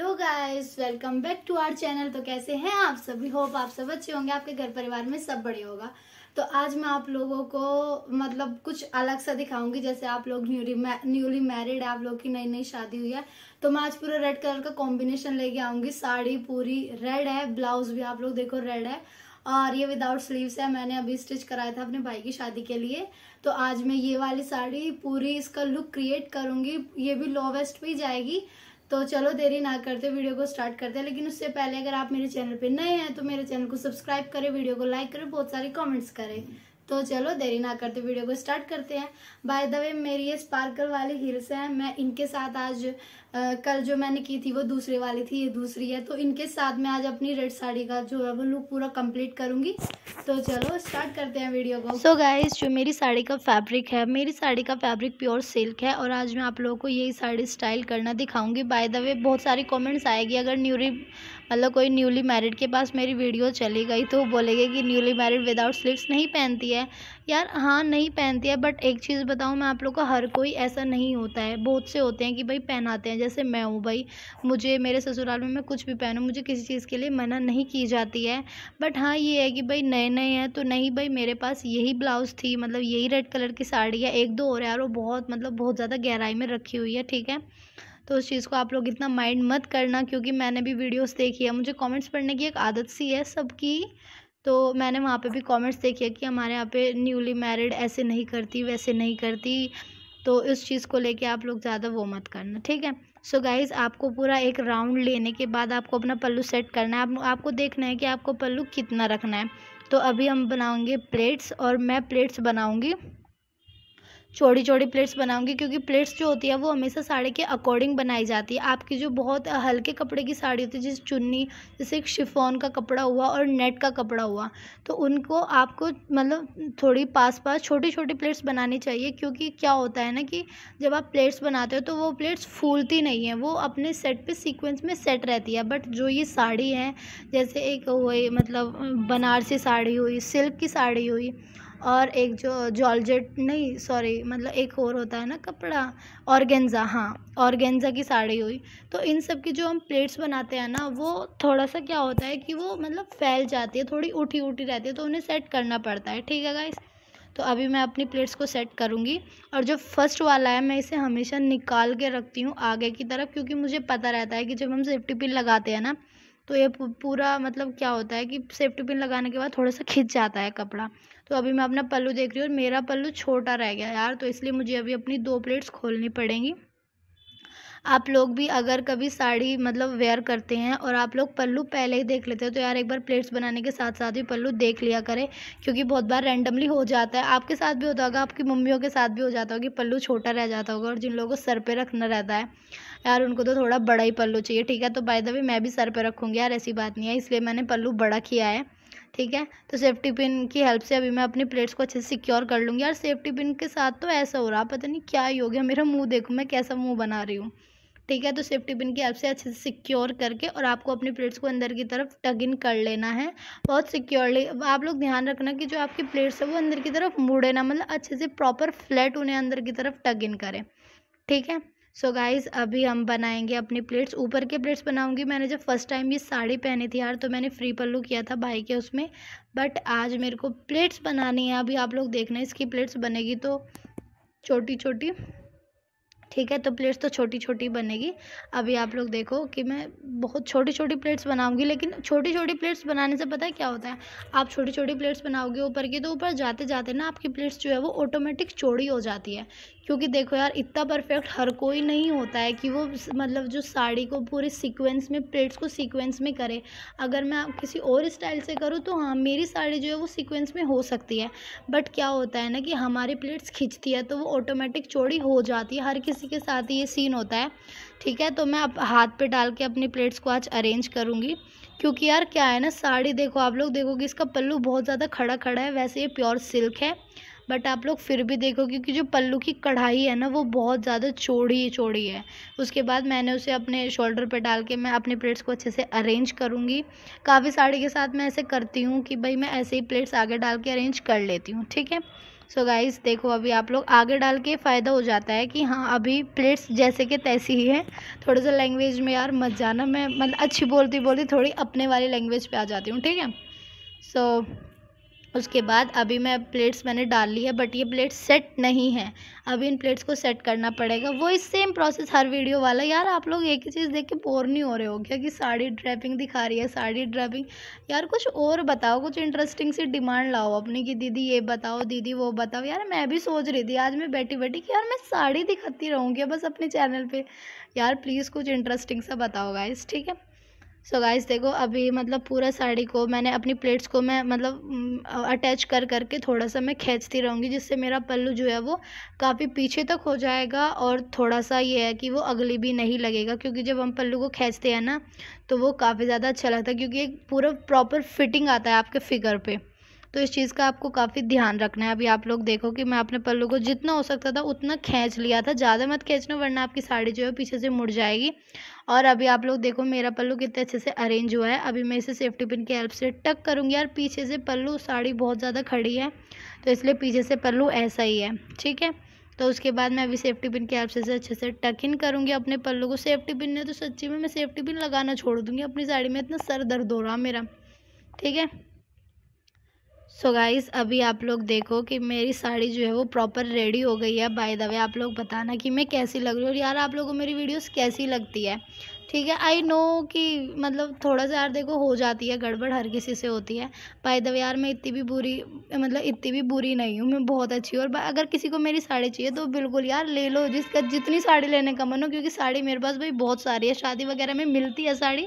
hello guys welcome back to our channel तो कैसे हैं आप सभी होप आप सब अच्छे होंगे आपके घर परिवार में सब बड़े होगा तो आज मैं आप लोगों को मतलब कुछ अलग सा दिखाऊंगी जैसे आप लोग न्यूली न्यूली मैरिड है आप लोग की नई नई शादी हुई है तो मैं आज पूरा रेड कलर का कॉम्बिनेशन लेके आऊंगी साड़ी पूरी रेड है ब्लाउज भी आप लोग देखो रेड है और ये विदाउट स्लीव्स है मैंने अभी स्टिच कराया था अपने भाई की शादी के लिए तो आज मैं ये वाली साड़ी पूरी इसका लुक क्रिएट करूंगी ये भी लो वेस्ट जाएगी तो चलो देरी ना करते वीडियो को स्टार्ट करते हैं लेकिन उससे पहले अगर आप मेरे चैनल पे नए हैं तो मेरे चैनल को सब्सक्राइब करें वीडियो को लाइक करें बहुत सारे कमेंट्स करें तो चलो देरी ना करते वीडियो को स्टार्ट करते हैं बाय द वे मेरी ये स्पार्कल वाली हील्स हैं मैं इनके साथ आज आ, कल जो मैंने की थी वो दूसरी वाली थी ये दूसरी है तो इनके साथ मैं आज अपनी रेड साड़ी का जो है वो लुक पूरा कंप्लीट करूँगी तो चलो स्टार्ट करते हैं वीडियो को सो so गाइस जो मेरी साड़ी का फैब्रिक है मेरी साड़ी का फैब्रिक प्योर सिल्क है और आज मैं आप लोगों को यही साड़ी स्टाइल करना दिखाऊंगी बाय द वे बहुत सारी कॉमेंट्स आएगी अगर न्यूली मतलब कोई न्यूली मैरिड के पास मेरी वीडियो चली गई तो बोलेगे कि न्यूली मैरिड विदाउट स्लीवस नहीं पहनती है है यार हाँ नहीं पहनती है बट एक चीज़ बताऊँ मैं आप लोग का हर कोई ऐसा नहीं होता है बहुत से होते हैं कि भाई पहनाते हैं जैसे मैं हूँ भाई मुझे मेरे ससुराल में मैं कुछ भी पहनूँ मुझे किसी चीज़ के लिए मना नहीं की जाती है बट हाँ ये है कि भाई नए नए हैं तो नहीं भाई मेरे पास यही ब्लाउज़ थी मतलब यही रेड कलर की साड़ी है एक दो और यार वो बहुत मतलब बहुत ज़्यादा गहराई में रखी हुई है ठीक है तो उस चीज़ को आप लोग इतना माइंड मत करना क्योंकि मैंने भी वीडियोस देखी है मुझे कमेंट्स पढ़ने की एक आदत सी है सबकी तो मैंने वहाँ पे भी कमेंट्स देखे कि हमारे यहाँ पे न्यूली मैरिड ऐसे नहीं करती वैसे नहीं करती तो इस चीज़ को लेके आप लोग ज़्यादा वो मत करना ठीक है सो so गाइज़ आपको पूरा एक राउंड लेने के बाद आपको अपना पल्लू सेट करना है आप, आपको देखना है कि आपको पल्लू कितना रखना है तो अभी हम बनाऊँगे प्लेट्स और मैं प्लेट्स बनाऊँगी चौड़ी चौड़ी प्लेट्स बनाऊंगी क्योंकि प्लेट्स जो होती है वो हमेशा साड़ी के अकॉर्डिंग बनाई जाती है आपकी जो बहुत हल्के कपड़े की साड़ी होती है जैसे चुन्नी जैसे एक शिफोन का कपड़ा हुआ और नेट का कपड़ा हुआ तो उनको आपको मतलब थोड़ी पास पास छोटी छोटी प्लेट्स बनानी चाहिए क्योंकि क्या होता है ना कि जब आप प्लेट्स बनाते हो तो वो प्लेट्स फूलती नहीं है वो अपने सेट पर सिक्वेंस में सेट रहती है बट जो ये साड़ी है जैसे एक हुई मतलब बनारसी साड़ी हुई सिल्क की साड़ी हुई और एक जो जॉर्जेट नहीं सॉरी मतलब एक और होता है ना कपड़ा ऑर्गेंजा हाँ ऑर्गेंजा की साड़ी हुई तो इन सब की जो हम प्लेट्स बनाते हैं ना वो थोड़ा सा क्या होता है कि वो मतलब फैल जाती है थोड़ी उठी उठी रहती है तो उन्हें सेट करना पड़ता है ठीक है गाइस तो अभी मैं अपनी प्लेट्स को सेट करूँगी और जो फर्स्ट वाला है मैं इसे हमेशा निकाल के रखती हूँ आगे की तरफ क्योंकि मुझे पता रहता है कि जब हम सेफ्टी पिन लगाते हैं ना तो ये पूरा मतलब क्या होता है कि सेफ्टी पिन लगाने के बाद थोड़ा सा खिंच जाता है कपड़ा तो अभी मैं अपना पल्लू देख रही हूँ और मेरा पल्लू छोटा रह गया यार तो इसलिए मुझे अभी अपनी दो प्लेट्स खोलनी पड़ेंगी आप लोग भी अगर कभी साड़ी मतलब वेयर करते हैं और आप लोग पल्लू पहले ही देख लेते हैं तो यार एक बार प्लेट्स बनाने के साथ साथ ही पल्लू देख लिया करें क्योंकि बहुत बार रैंडमली हो जाता है आपके साथ भी होता होगा आपकी मम्मियों के साथ भी हो जाता होगा कि पल्लू छोटा रह जाता होगा और जिन लोगों को सर पे रखना रहता है यार उनको तो थोड़ा बड़ा ही पल्लू चाहिए ठीक है तो बाय द वे मैं भी सर पर रखूँगी यार ऐसी बात नहीं है इसलिए मैंने पल्लू बड़ा किया है ठीक है तो सेफ्टी पिन की हेल्प से अभी मैं अपनी प्लेट्स को अच्छे से सिक्योर कर लूँगी यार सेफ्टी पिन के साथ तो ऐसा हो रहा पता नहीं क्या ही हो गया मेरा मुँह देखो मैं कैसा मुँह बना रही हूँ ठीक है तो सेफ्टी पिन की हेल्प से अच्छे से सिक्योर करके और आपको अपनी प्लेट्स को अंदर की तरफ टग इन कर लेना है बहुत सिक्योरली आप लोग ध्यान रखना कि जो आपकी प्लेट्स है वो अंदर की तरफ मुड़े ना मतलब अच्छे से प्रॉपर फ्लैट उन्हें अंदर की तरफ टग इन करें ठीक है सो so गाइज़ अभी हम बनाएंगे अपनी प्लेट्स ऊपर के प्लेट्स बनाऊंगी मैंने जब फर्स्ट टाइम ये साड़ी पहनी थी यार तो मैंने फ्री पल्लू किया था भाई के उसमें बट आज मेरे को प्लेट्स बनानी है अभी आप लोग देखना इसकी प्लेट्स बनेगी तो छोटी छोटी ठीक है तो प्लेट्स तो छोटी छोटी बनेगी अभी आप लोग देखो कि मैं बहुत छोटी छोटी प्लेट्स बनाऊंगी लेकिन छोटी छोटी प्लेट्स बनाने से पता है क्या होता है आप छोटी छोटी प्लेट्स बनाओगे ऊपर की तो ऊपर जाते जाते ना आपकी प्लेट्स जो है वो ऑटोमेटिक चौड़ी हो जाती है क्योंकि देखो यार इतना परफेक्ट हर कोई नहीं होता है कि वो मतलब जो साड़ी को पूरे सिक्वेंस में प्लेट्स को सीक्वेंस में करे अगर मैं किसी और स्टाइल से करूँ तो हाँ मेरी साड़ी जो है वो सिक्वेंस में हो सकती है बट क्या होता है ना कि हमारी प्लेट्स खिंचती है तो वो ऑटोमेटिक चौड़ी हो जाती है हर किसी इसी के साथ ही ये सीन होता है ठीक है तो मैं अब हाथ पे डाल के अपनी प्लेट्स को आज अरेंज करूँगी क्योंकि यार क्या है ना साड़ी देखो आप लोग देखोगे इसका पल्लू बहुत ज़्यादा खड़ा खड़ा है वैसे ये प्योर सिल्क है बट आप लोग फिर भी देखो क्योंकि जो पल्लू की कढ़ाई है ना वो बहुत ज़्यादा चौड़ी चौड़ी है उसके बाद मैंने उसे अपने शोल्डर पे डाल के मैं अपने प्लेट्स को अच्छे से अरेंज करूँगी काफ़ी साड़ी के साथ मैं ऐसे करती हूँ कि भाई मैं ऐसे ही प्लेट्स आगे डाल के अरेंज कर लेती हूँ ठीक है सो गाइस देखो अभी आप लोग आगे डाल के फ़ायदा हो जाता है कि हाँ अभी प्लेट्स जैसे कि तैसी ही है थोड़ा सा लैंग्वेज में यार मत जाना मैं मतलब अच्छी बोलती बोलती थोड़ी अपने वाली लैंग्वेज पर आ जाती हूँ ठीक है सो so, उसके बाद अभी मैं प्लेट्स मैंने डाल ली है बट ये प्लेट्स सेट नहीं है अभी इन प्लेट्स को सेट करना पड़ेगा वो इस सेम प्रोसेस हर वीडियो वाला यार आप लोग एक ही चीज़ देख के बोर नहीं हो रहे हो क्या कि साड़ी ड्रैपिंग दिखा रही है साड़ी ड्रैपिंग यार कुछ और बताओ कुछ इंटरेस्टिंग सी डिमांड लाओ अपनी कि दीदी ये बताओ दीदी वो बताओ यार मैं भी सोच रही थी आज मैं बैठी बैठी कि यार मैं साड़ी दिखाती रहूँगी बस अपने चैनल पर यार प्लीज़ कुछ इंटरेस्टिंग सा बताओ गाइस ठीक है सो so गाइस देखो अभी मतलब पूरा साड़ी को मैंने अपनी प्लेट्स को मैं मतलब अटैच कर करके थोड़ा सा मैं खींचती रहूँगी जिससे मेरा पल्लू जो है वो काफ़ी पीछे तक हो जाएगा और थोड़ा सा ये है कि वो अगली भी नहीं लगेगा क्योंकि जब हम पल्लू को खींचते हैं ना तो वो काफ़ी ज़्यादा अच्छा लगता है क्योंकि एक पूरा प्रॉपर फिटिंग आता है आपके फिगर पर तो इस चीज़ का आपको काफ़ी ध्यान रखना है अभी आप लोग देखो कि मैं अपने पल्लू को जितना हो सकता था उतना खींच लिया था ज़्यादा मत खींचना वरना आपकी साड़ी जो है पीछे से मुड़ जाएगी और अभी आप लोग देखो मेरा पल्लू कितने अच्छे से अरेंज हुआ है अभी मैं इसे सेफ्टी पिन की हेल्प से टक करूँगी यार पीछे से पल्लू साड़ी बहुत ज़्यादा खड़ी है तो इसलिए पीछे से पल्लू ऐसा ही है ठीक है तो उसके बाद मैं अभी सेफ्टी पिन की हेल्प से अच्छे से टक इन करूँगी अपने पल्लू को सेफ्टी पिन ने तो सच्ची में मैं सेफ्टी पिन लगाना छोड़ दूँगी अपनी साड़ी में इतना सर दर्द हो रहा मेरा ठीक है सो so गाइस अभी आप लोग देखो कि मेरी साड़ी जो है वो प्रॉपर रेडी हो गई है बाय द वे आप लोग बताना कि मैं कैसी लग रही हूँ और यार आप लोगों को मेरी वीडियोस कैसी लगती है ठीक है आई नो कि मतलब थोड़ा सा यार देखो हो जाती है गड़बड़ हर किसी से होती है भाई द यार मैं इतनी भी बुरी मतलब इतनी भी बुरी नहीं हूँ मैं बहुत अच्छी हूँ और अगर किसी को मेरी साड़ी चाहिए तो बिल्कुल यार ले लो जिसका जितनी साड़ी लेने का मन हो क्योंकि साड़ी मेरे पास भाई बहुत सारी है शादी वगैरह में मिलती है साड़ी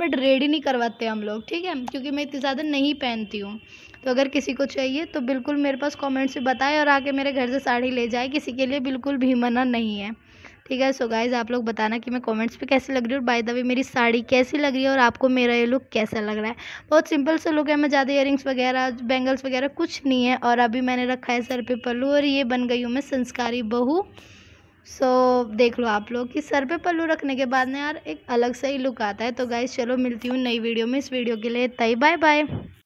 बट रेडी नहीं करवाते हम लोग ठीक है क्योंकि मैं इतनी ज़्यादा नहीं पहनती हूँ तो अगर किसी को चाहिए तो बिल्कुल मेरे पास कॉमेंट्स से बताए और आके मेरे घर से साड़ी ले जाए किसी के लिए बिल्कुल भी मना नहीं है ठीक है सो गाइज आप लोग बताना कि मैं कमेंट्स पे कैसे लग रही हूँ और बाय द वे मेरी साड़ी कैसी लग रही है और आपको मेरा ये लुक कैसा लग रहा है बहुत सिंपल सा लुक है मैं ज़्यादा इयरिंग्स वगैरह बैंगल्स वगैरह कुछ नहीं है और अभी मैंने रखा है सर पे पल्लू और ये बन गई हूँ मैं संस्कारी बहू सो so, देख लो आप लोग कि सर पे पल्लू रखने के बाद ना यार एक अलग सा ही लुक आता है तो गाइज चलो मिलती हूँ नई वीडियो में इस वीडियो के लिए तय बाय बाय